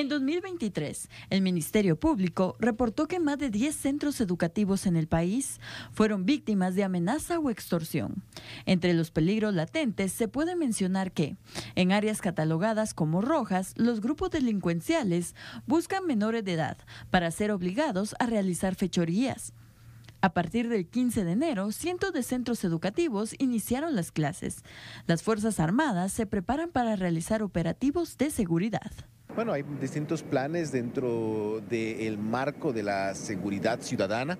En 2023, el Ministerio Público reportó que más de 10 centros educativos en el país fueron víctimas de amenaza o extorsión. Entre los peligros latentes se puede mencionar que, en áreas catalogadas como rojas, los grupos delincuenciales buscan menores de edad para ser obligados a realizar fechorías. A partir del 15 de enero, cientos de centros educativos iniciaron las clases. Las Fuerzas Armadas se preparan para realizar operativos de seguridad. Bueno, hay distintos planes dentro del marco de la seguridad ciudadana.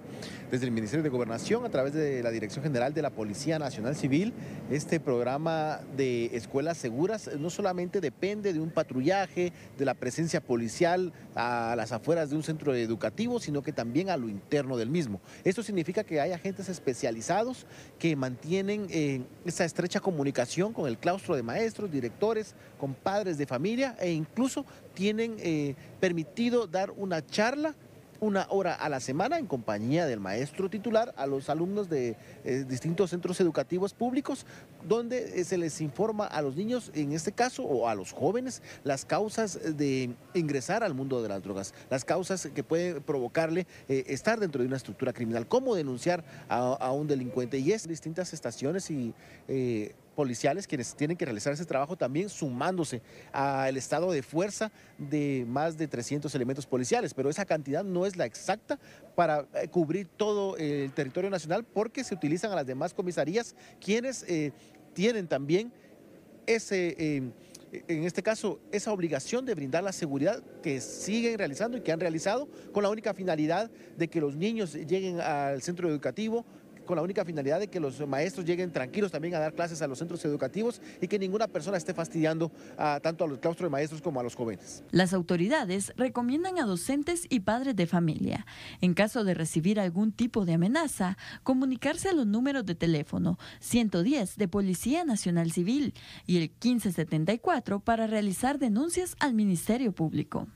Desde el Ministerio de Gobernación, a través de la Dirección General de la Policía Nacional Civil, este programa de escuelas seguras no solamente depende de un patrullaje, de la presencia policial a las afueras de un centro educativo, sino que también a lo interno del mismo. Esto significa que hay agentes especializados que mantienen eh, esa estrecha comunicación con el claustro de maestros, directores, con padres de familia e incluso tienen eh, permitido dar una charla una hora a la semana en compañía del maestro titular a los alumnos de eh, distintos centros educativos públicos, donde eh, se les informa a los niños, en este caso, o a los jóvenes, las causas de ingresar al mundo de las drogas, las causas que puede provocarle estar dentro de una estructura criminal, cómo denunciar a, un delincuente. Y es distintas estaciones y policiales quienes tienen que realizar ese trabajo también sumándose al estado de fuerza de más de 300 elementos policiales, pero esa cantidad no es la exacta para eh, cubrir todo el territorio nacional porque se utilizan a las demás comisarías quienes eh, tienen también ese... Eh, en este caso, esa obligación de brindar la seguridad que siguen realizando y que han realizado con la única finalidad de que los niños lleguen al centro educativo con la única finalidad de que los maestros lleguen tranquilos también a dar clases a los centros educativos y que ninguna persona esté fastidiando tanto a los claustros de maestros como a los jóvenes. Las autoridades recomiendan a docentes y padres de familia, en caso de recibir algún tipo de amenaza, comunicarse a los números de teléfono 110 de Policía Nacional Civil y el 1574 para realizar denuncias al Ministerio Público.